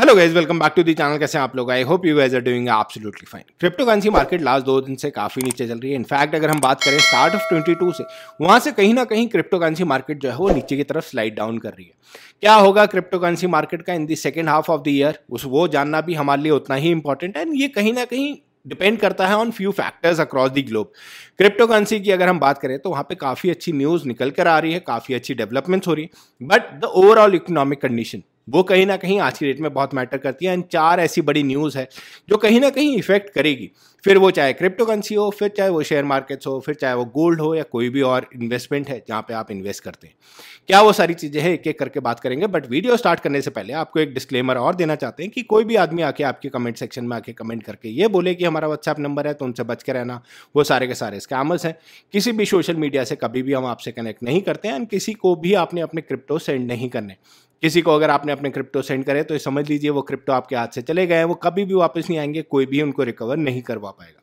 hello guys welcome back to the channel कैसे आप लोग I hope you as are doing absolutely fine crypto currency market last दो दिन से काफ़ी नीचे चल रही है इनफैक्ट अगर हम बात करें स्टार्ट ऑफ 22 से वहाँ से कहीं ना कहीं क्रिप्टो करेंसी मार्केट जो है वो नीचे की तरफ स्लाइड डाउन कर रही है क्या होगा क्रिप्टो करेंसी मार्केट का in the second half of the year उस वो जानना भी हमारे लिए उतना ही इंपॉर्टेंट है एंड ये कहीं ना कहीं डिपेंड करता है on few factors across the globe crypto currency की अगर हम बात करें तो वहाँ पे काफ़ी अच्छी न्यूज़ निकल कर आ रही है काफ़ी अच्छी डेवलपमेंट्स हो रही है but the overall economic condition वो कहीं ना कहीं आज की डेट में बहुत मैटर करती है एंड चार ऐसी बड़ी न्यूज़ है जो कहीं ना कहीं इफेक्ट करेगी फिर वो चाहे क्रिप्टो करेंसी हो फिर चाहे वो शेयर मार्केट्स हो फिर चाहे वो गोल्ड हो या कोई भी और इन्वेस्टमेंट है जहाँ पे आप इन्वेस्ट करते हैं क्या वो सारी चीज़ें हैं एक एक करके बात करेंगे बट वीडियो स्टार्ट करने से पहले आपको एक डिस्क्लेमर और देना चाहते हैं कि कोई भी आदमी आके आपके कमेंट सेक्शन में आके कमेंट करके ये बोले कि हमारा व्हाट्सएप नंबर है तो उनसे बच के रहना वो सारे के सारे स्कैमर्स हैं किसी भी सोशल मीडिया से कभी भी हम आपसे कनेक्ट नहीं करते हैं एंड किसी को भी आपने अपने क्रिप्टो सेंड नहीं करने किसी को अगर आपने अपने क्रिप्टो सेंड करे तो समझ लीजिए वो क्रिप्टो आपके हाथ से चले गए वो कभी भी वापस नहीं आएंगे कोई भी उनको रिकवर नहीं करवा पाएगा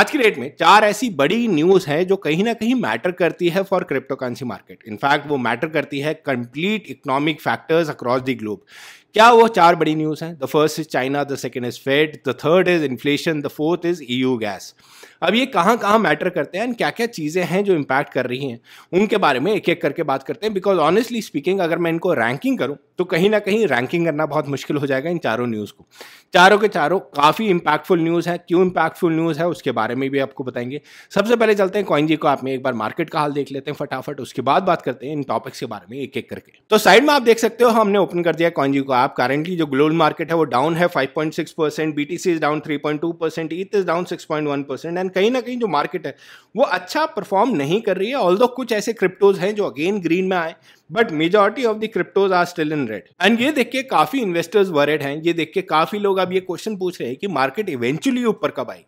आज की डेट में चार ऐसी बड़ी न्यूज़ हैं जो कहीं ना कहीं मैटर करती है for crypto currency market in fact वो मैटर करती है complete economic factors across the globe क्या वो चार बड़ी न्यूज़ हैं the first is China the second is Fed the third is inflation the fourth is EU gas अब ये कहाँ कहाँ मैटर करते हैं एंड क्या क्या चीज़ें हैं जो इम्पैक्ट कर रही हैं उनके बारे में एक एक करके बात करते हैं बिकॉज ऑनेस्टली स्पीकिंग अगर मैं इनको रैंकिंग करूँ तो कहीं ना कहीं रैंकिंग करना बहुत मुश्किल हो जाएगा इन चारों न्यूज़ को चारों के चारों काफ़ी इम्पैक्टफुल न्यूज़ है क्यों इम्पैक्टफुल न्यूज़ है उसके बारे में भी आपको बताएंगे सबसे पहले चलते हैं कॉइन जी को आप में एक बार मार्केट का हाल देख लेते हैं फटाफट उसके बाद बात करते हैं इन टॉपिक्स के बारे में एक एक करके तो साइड में आप देख सकते हो हमने ओपन कर दिया कॉइन जी को आप करेंटली जो ग्लोबल मार्केट है वो डाउन है five point six percent B T C is down three point two percent eth is down six point one percent and कहीं ना कहीं जो मार्केट है वो अच्छा परफॉर्म नहीं कर रही है ऑल कुछ ऐसे क्रिप्टोज हैं जो अगेन ग्रीन में आए but majority of the cryptos are still in red and ये देख के काफी इन्वेस्टर्स वरेड हैं ये देख के काफी लोग अब ये क्वेश्चन पूछ रहे हैं कि मार्केट इवेंचुअली ऊपर कब आएगी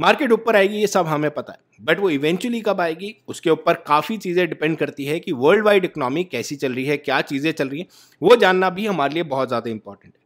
मार्केट ऊपर आएगी ये सब हमें पता है बट वो इवेंचुअली कब आएगी उसके ऊपर काफ़ी चीज़ें डिपेंड करती है कि वर्ल्ड वाइड इकोनॉमी कैसी चल रही है क्या चीज़ें चल रही है वो जानना भी हमारे लिए बहुत ज़्यादा इंपॉर्टेंट है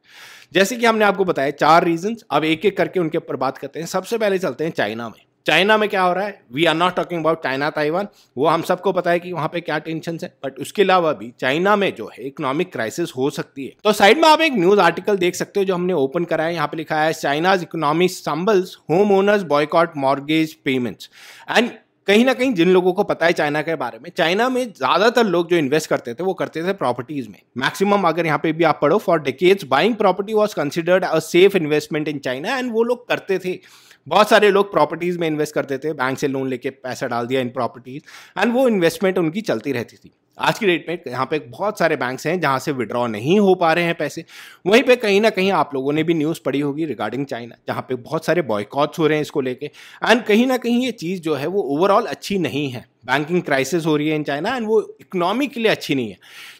जैसे कि हमने आपको बताया चार रीजंस अब एक एक करके उनके ऊपर बात करते हैं सबसे पहले चलते हैं चाइना में चाइना में क्या हो रहा है we are not talking about China Taiwan वो हम सबको पता है कि वहाँ पे क्या टेंशन है बट उसके अलावा भी चाइना में जो है इकोनॉमिक क्राइसिस हो सकती है तो साइड में आप एक न्यूज आर्टिकल देख सकते हो जो हमने ओपन करा है यहाँ पे लिखा है China's economy stumbles home owners boycott mortgage payments and कहीं ना कहीं जिन लोगों को पता है चाइना के बारे में चाइना में ज्यादातर लोग जो इन्वेस्ट करते थे वो करते थे प्रॉपर्टीज में मैक्सिमम अगर यहाँ पे भी आप पढ़ो for decades buying property was considered a safe investment in China and वो लोग करते थे बहुत सारे लोग प्रॉपर्टीज में इन्वेस्ट करते थे बैंक से लोन लेके पैसा डाल दिया इन प्रॉपर्टीज एंड वो इन्वेस्टमेंट उनकी चलती रहती थी आज की डेट में यहाँ पे बहुत सारे बैंक्स हैं जहाँ से विड्रॉ नहीं हो पा रहे हैं पैसे वहीं पे कहीं ना कहीं आप लोगों ने भी न्यूज़ पढ़ी होगी रिगार्डिंग चाइना जहाँ पे बहुत सारे बॉयकॉट्स हो रहे हैं इसको लेके एंड कहीं ना कहीं ये चीज़ जो है वो ओवरऑल अच्छी नहीं है बैंकिंग क्राइसिस हो रही है इन चाइना एंड वो इकनॉमी के लिए अच्छी नहीं है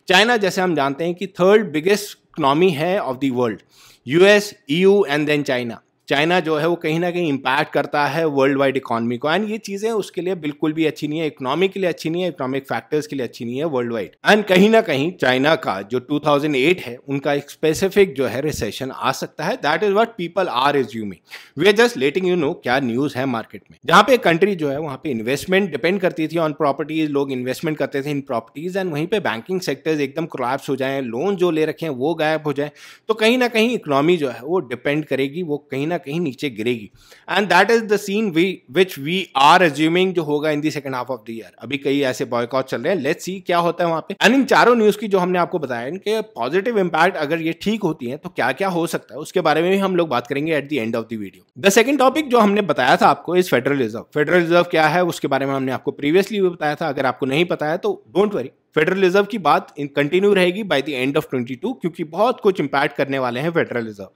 चाइना जैसे हम जानते हैं कि थर्ड बिगेस्ट इकनॉमी है of the world US EU and then China China जो है वो कहीं ना कहीं इम्पैक्ट करता है वर्ल्ड वाइड इकोनॉमी को एंड ये चीज़ें उसके लिए बिल्कुल भी अच्छी नहीं है इकोनॉमी के लिए अच्छी नहीं है इकोनॉमिक फैक्टर्स के लिए अच्छी नहीं है वर्ल्ड वाइड एंड कहीं ना कहीं चाइना का जो 2008 है उनका एक स्पेसिफिक जो है रिसेशन आ सकता है that is what people are resuming we are just letting you know क्या न्यूज़ है मार्केट में जहाँ पे कंट्री जो है वहाँ पे इन्वेस्टमेंट डिपेंड करती थी ऑन प्रॉपर्टीज लोग इन्वेस्टमेंट करते थे इन प्रॉपर्टीज एंड वहीं पर बैंकिंग सेक्टर्स एकदम क्राप्स हो जाए लोन जो ले रखे हैं वो गायब हो जाए तो कहीं ना कहीं इकोनॉमी जो है वो डिपेंड करेगी वो कहीं ना ना कहीं नीचे गिरेगी and that is the scene we which we are assuming जो होगा in the second half of the year अभी कई ऐसे बॉयकॉट चल रहे हैं लेट्स सी क्या होता है वहां पे एंड इन चारों न्यूज की जो हमने आपको बताया इनके पॉजिटिव इंपैक्ट अगर ये ठीक होती है तो क्या क्या हो सकता है उसके बारे में भी हम लोग बात करेंगे at the end of the video the second topic जो हमने बताया था आपको is federal reserve federal reserve क्या है उसके बारे में हमने आपको प्रीवियसली भी बताया था अगर आपको नहीं पता है तो डोंट वरी फेडरल रिजर्व की बात कंटिन्यू रहेगी बाय द एंड ऑफ 22 क्योंकि बहुत कुछ इंपैक्ट करने वाले हैं फेडरल रिजर्व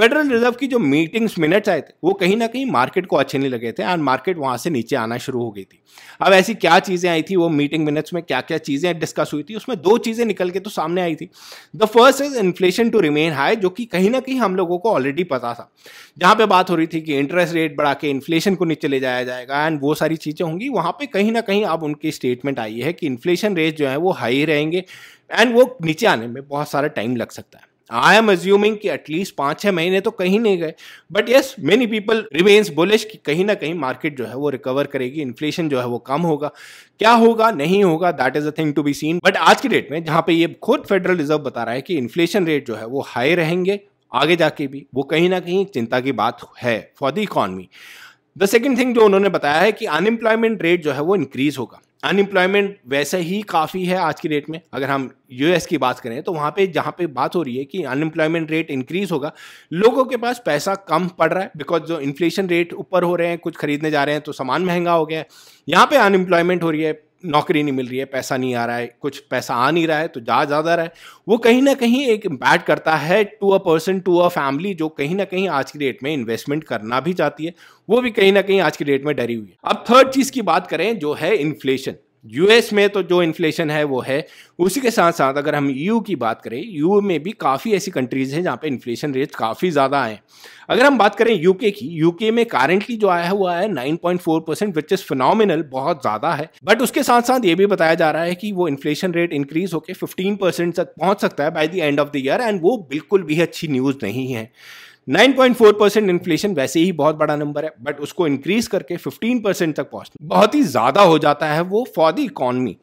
फेडरल रिजर्व की जो मीटिंग्स मिनट्स आए थे वो कहीं ना कहीं मार्केट को अच्छे नहीं लगे थे एंड मार्केट वहां से नीचे आना शुरू हो गई थी अब ऐसी क्या चीज़ें आई थी वो मीटिंग मिनट्स में क्या क्या चीज़ें डिस्कस हुई थी उसमें दो चीज़ें निकल के तो सामने आई थी the first is inflation to remain high जो कि कहीं ना कहीं हम लोगों को ऑलरेडी पता था जहाँ पर बात हो रही थी कि इंटरेस्ट रेट बढ़ा के इन्फ्लेशन को नीचे ले जाया जाएगा एंड वो सारी चीज़ें होंगी वहाँ पर कहीं ना कहीं अब उनकी स्टेटमेंट आई है कि इन्फ्लेशन रेट जो है है वो हाई रहेंगे एंड वो नीचे आने में बहुत सारा टाइम लग सकता है आई एम एज्यूमिंग कि एटलीस्ट पाँच छः महीने तो कहीं नहीं गए but yes many people remains bullish कि कहीं ना कहीं मार्केट जो है वो रिकवर करेगी इन्फ्लेशन जो है वो कम होगा क्या होगा नहीं होगा that is a thing to be seen but आज की डेट में जहाँ पे ये खुद फेडरल रिजर्व बता रहा है कि इन्फ्लेशन रेट जो है वो हाई रहेंगे आगे जाके भी वो कहीं ना कहीं चिंता की बात है for the economy the second thing जो उन्होंने बताया है कि अनएम्प्लॉयमेंट रेट जो है वो इंक्रीज होगा अनएम्प्लॉयमेंट वैसे ही काफ़ी है आज की डेट में अगर हम यूएस की बात करें तो वहाँ पे जहाँ पे बात हो रही है कि अनएम्प्लॉयमेंट रेट इंक्रीज होगा लोगों के पास पैसा कम पड़ रहा है बिकॉज जो इन्फ्लेशन रेट ऊपर हो रहे हैं कुछ खरीदने जा रहे हैं तो सामान महंगा हो गया है यहाँ पे अनएम्प्लॉयमेंट हो रही है नौकरी नहीं मिल रही है पैसा नहीं आ रहा है कुछ पैसा आ नहीं रहा है तो जा ज़्यादा रहा है वो कहीं ना कहीं एक इम्पैक्ट करता है to a person to a family जो कहीं ना कहीं आज की डेट में इन्वेस्टमेंट करना भी चाहती है वो भी कहीं ना कहीं आज की डेट में डरी हुई है अब थर्ड चीज़ की बात करें जो है इन्फ्लेशन यूएस में तो जो इन्फ्लेशन है वो है उसी के साथ साथ अगर हम यू की बात करें यू में भी काफ़ी ऐसी कंट्रीज़ हैं जहाँ पे इन्फ्लेशन रेट काफ़ी ज़्यादा आए अगर हम बात करें यूके की यूके में करेंटली जो आया हुआ है 9.4 परसेंट विच इज़ फिनोमिनल बहुत ज़्यादा है बट उसके साथ साथ ये भी बताया जा रहा है कि वो इन्फ्लेशन रेट इंक्रीज होकर फिफ्टीन परसेंट तक पहुँच सकता है by the end of the year and वो बिल्कुल भी अच्छी न्यूज़ नहीं है 9.4 परसेंट इन्फ्लेशन वैसे ही बहुत बड़ा नंबर है बट उसको इंक्रीज करके 15 परसेंट तक पहुंचना बहुत ही ज़्यादा हो जाता है वो फॉर द इकॉनमी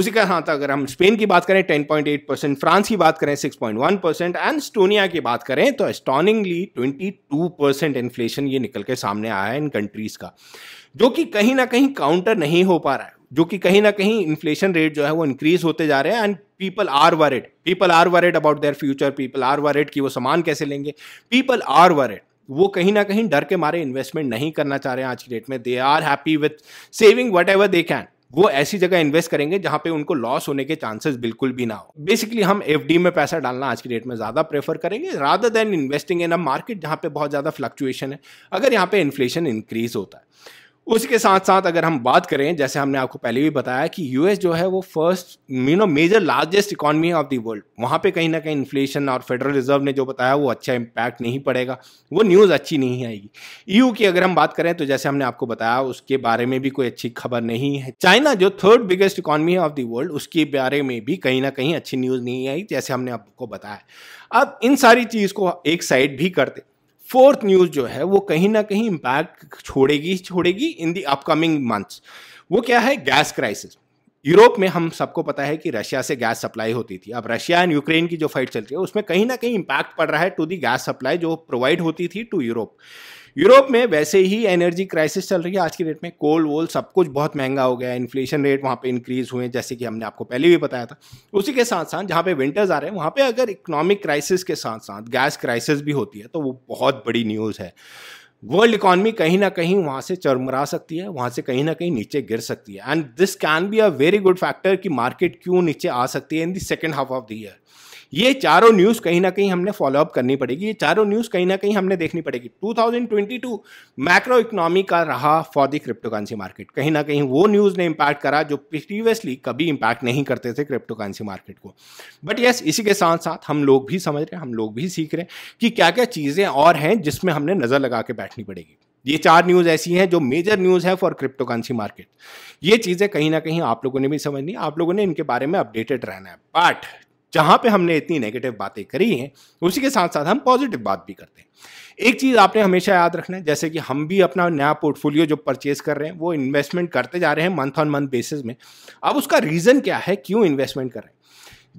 उसी के साथ अगर हम स्पेन की बात करें 10.8 परसेंट फ्रांस की बात करें 6.1 परसेंट एंड स्टोनिया की बात करें तो एस्टॉनिंगली 22 परसेंट इन्फ्लेशन ये निकल के सामने आया है इन कंट्रीज़ का जो कि कहीं ना कहीं काउंटर नहीं हो पा रहा है जो कि कहीं ना कहीं इन्फ्लेशन रेट जो है वो इंक्रीज होते जा रहे हैं and people are worried people are worried about their future people are worried कि वो सामान कैसे लेंगे पीपल आर वरेड वो कहीं ना कहीं डर के मारे इन्वेस्टमेंट नहीं करना चाह रहे हैं आज की डेट में they are happy with saving whatever they can वो ऐसी जगह इन्वेस्ट करेंगे जहां पे उनको लॉस होने के चांसेस बिल्कुल भी ना हो बेसिकली हम एफ में पैसा डालना आज की डेट में ज़्यादा प्रेफर करेंगे rather than investing in a market जहां पे बहुत ज़्यादा फ्लक्चुएशन है अगर यहाँ पे इन्फ्लेशन इंक्रीज होता है उसके साथ साथ अगर हम बात करें जैसे हमने आपको पहले भी बताया कि यूएस जो है वो फर्स्ट मीनो major largest economy of the world वहाँ पे कहीं ना कहीं इन्फ्लेशन और फेडरल रिजर्व ने जो बताया वो अच्छा इम्पैक्ट नहीं पड़ेगा वो न्यूज़ अच्छी नहीं आएगी ईयू की अगर हम बात करें तो जैसे हमने आपको बताया उसके बारे में भी कोई अच्छी खबर नहीं है चाइना जो थर्ड बिगेस्ट इकॉनमी है ऑफ द वर्ल्ड उसके बारे में भी कहीं ना कहीं अच्छी न्यूज़ नहीं आई जैसे हमने आपको बताया अब इन सारी चीज़ को एक साइड भी करते फोर्थ न्यूज जो है वो कहीं ना कहीं इम्पैक्ट छोड़ेगी छोड़ेगी इन दी अपकमिंग मंथ्स वो क्या है गैस क्राइसिस यूरोप में हम सबको पता है कि रशिया से गैस सप्लाई होती थी अब रशिया एंड यूक्रेन की जो फाइट चल रही है उसमें कहीं ना कहीं इम्पैक्ट पड़ रहा है टू दी गैस सप्लाई जो प्रोवाइड होती थी टू यूरोप यूरोप में वैसे ही एनर्जी क्राइसिस चल रही है आज की डेट में कोल वोल सब कुछ बहुत महंगा हो गया है इन्फ्लेशन रेट वहाँ पे इंक्रीज हुए जैसे कि हमने आपको पहले भी बताया था उसी के साथ साथ जहाँ पे विंटर्स आ रहे हैं वहाँ पे अगर इकोनॉमिक क्राइसिस के साथ साथ गैस क्राइसिस भी होती है तो वो बहुत बड़ी न्यूज़ है वर्ल्ड इकॉनमी कहीं ना कहीं वहां से चरमरा सकती है वहां से कहीं ना कहीं नीचे गिर सकती है and this can be a very good factor कि मार्केट क्यों नीचे आ सकती है in the second half of the year ये चारों न्यूज़ कहीं ना कहीं हमने फॉलोअप करनी पड़ेगी ये चारों न्यूज़ कहीं ना कहीं हमने देखनी पड़ेगी 2022 मैक्रो इकोनॉमी का रहा फॉर द क्रिप्टोकरेंसी मार्केट कहीं ना कहीं वो न्यूज़ ने इम्पैक्ट करा जो प्रीवियसली कभी इम्पैक्ट नहीं करते थे क्रिप्टोकरेंसी मार्केट को बट येस इसी के साथ साथ हम लोग भी समझ रहे हैं हम लोग भी सीख रहे हैं कि क्या क्या चीज़ें और हैं जिसमें हमने नज़र लगा के बैठनी पड़ेगी ये चार न्यूज़ ऐसी हैं जो मेजर न्यूज़ है फॉर क्रिप्टोकरेंसी मार्केट ये चीज़ें कहीं ना कहीं आप लोगों ने भी समझनी आप लोगों ने इनके बारे में अपडेटेड रहना है बट जहाँ पे हमने इतनी नेगेटिव बातें करी हैं उसी के साथ साथ हम पॉजिटिव बात भी करते हैं एक चीज़ आपने हमेशा याद रखना है जैसे कि हम भी अपना नया पोर्टफोलियो जो परचेज कर रहे हैं वो इन्वेस्टमेंट करते जा रहे हैं मंथ ऑन मंथ बेसिस में अब उसका रीज़न क्या है क्यों इन्वेस्टमेंट कर रहे हैं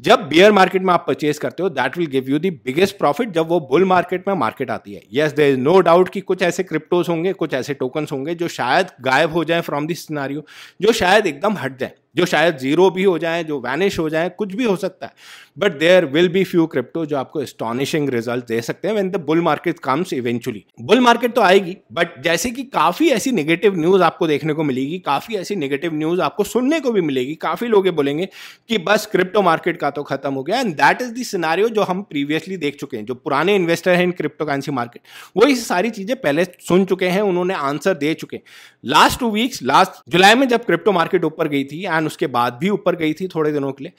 जब बियर मार्केट में आप परचेज करते हो that will give you the biggest profit जब वो बुल मार्केट में मार्केट आती है yes there is no doubt कि कुछ ऐसे क्रिप्टोज होंगे कुछ ऐसे टोकन्स होंगे जो शायद गायब हो जाए फ्रॉम दिस सिनारियो जो शायद एकदम हट जाए जो शायद जीरो भी हो जाए जो वैनिश हो जाए कुछ भी हो सकता है but there will be few crypto जो आपको एस्टॉनिशिंग रिजल्ट दे सकते हैं when the bull market comes eventually bull market तो आएगी बट जैसे कि काफ़ी ऐसी नेगेटिव न्यूज़ आपको देखने को मिलेगी काफ़ी ऐसी नेगेटिव न्यूज़ आपको सुनने को भी मिलेगी काफ़ी लोग ये बोलेंगे कि बस क्रिप्टो मार्केट का तो खत्म हो गया एंड दैट इज दिनारियो जो हम प्रीवियसली देख चुके हैं जो पुराने इन्वेस्टर हैं इन क्रिप्टो करेंसी मार्केट वो ये सारी चीज़ें पहले सुन चुके हैं उन्होंने आंसर दे चुके हैं last two weeks last July में जब क्रिप्टो मार्केट ऊपर गई थी एंड उसके बाद भी ऊपर गई थी थोड़े दिनों के लिए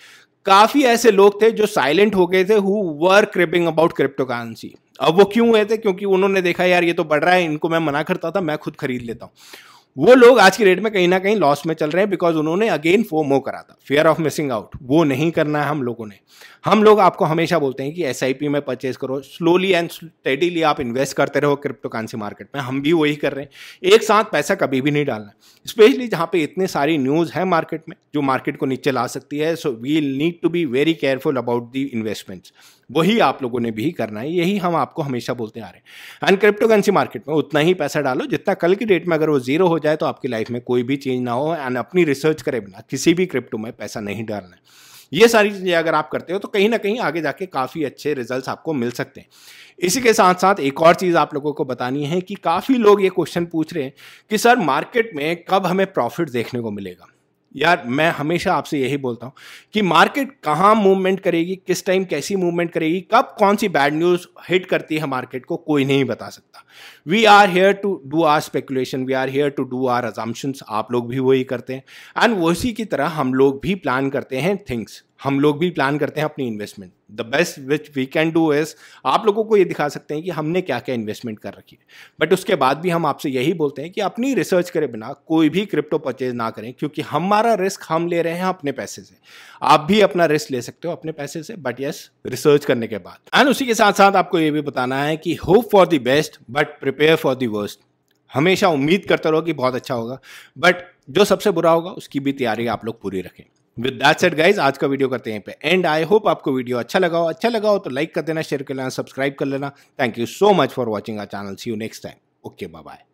काफ़ी ऐसे लोग थे जो साइलेंट हो गए थे who were creeping about crypto currency अब वो क्यों हुए थे क्योंकि उन्होंने देखा यार ये तो बढ़ रहा है इनको मैं मना करता था मैं खुद खरीद लेता हूं वो लोग आज की डेट में कहीं ना कहीं लॉस में चल रहे हैं बिकॉज उन्होंने अगेन फो मो करा था फेयर ऑफ मिसिंग आउट वो नहीं करना है हम लोगों ने हम लोग आपको हमेशा बोलते हैं कि एस में परचेज करो स्लोली एंड स्टेडीली आप इन्वेस्ट करते रहो क्रिप्टो करेंसी मार्केट में हम भी वही कर रहे हैं एक साथ पैसा कभी भी नहीं डालना स्पेशली जहाँ पे इतने सारी न्यूज़ है मार्केट में जो मार्केट को नीचे ला सकती है so we'll need to be very careful about the investments वही आप लोगों ने भी करना है यही हम आपको हमेशा बोलते आ रहे हैं एंड क्रिप्टो करेंसी मार्केट में उतना ही पैसा डालो जितना कल की डेट में अगर वो जीरो हो जाए तो आपकी लाइफ में कोई भी चेंज ना हो एंड अपनी रिसर्च करे बिना किसी भी क्रिप्टो में पैसा नहीं डालना है ये सारी चीज़ें अगर आप करते हो तो कहीं ना कहीं आगे जाके काफ़ी अच्छे रिजल्ट्स आपको मिल सकते हैं इसी के साथ साथ एक और चीज़ आप लोगों को बतानी है कि काफ़ी लोग ये क्वेश्चन पूछ रहे हैं कि सर मार्केट में कब हमें प्रॉफिट देखने को मिलेगा यार मैं हमेशा आपसे यही बोलता हूँ कि मार्केट कहाँ मूवमेंट करेगी किस टाइम कैसी मूवमेंट करेगी कब कौन सी बैड न्यूज़ हिट करती है मार्केट को कोई नहीं बता सकता we are here to do our speculation we are here to do our assumptions आप लोग भी वही करते हैं एंड उसी की तरह हम लोग भी प्लान करते हैं थिंग्स हम लोग भी प्लान करते हैं अपनी investment the best which we can do is आप लोगों को ये दिखा सकते हैं कि हमने क्या क्या इन्वेस्टमेंट कर रखी है बट उसके बाद भी हम आपसे यही बोलते हैं कि अपनी रिसर्च करे बिना कोई भी क्रिप्टो परचेज ना करें क्योंकि हमारा रिस्क हम ले रहे हैं अपने पैसे से आप भी अपना रिस्क ले सकते हो अपने पैसे से बट यस रिसर्च करने के बाद एंड उसी के साथ साथ आपको ये भी बताना है कि hope for the best but prepare for the worst हमेशा उम्मीद करते रहो कि बहुत अच्छा होगा बट जो सबसे बुरा होगा उसकी भी तैयारी आप लोग पूरी रखें विद दैट सेट गाइज आज का वीडियो करते हैं पे एंड आई होप आपको वीडियो अच्छा लगा हो अच्छा लगा हो तो लाइक कर देना शेयर कर लेना सब्सक्राइब कर लेना thank you so much for watching our channel see you next time okay bye bye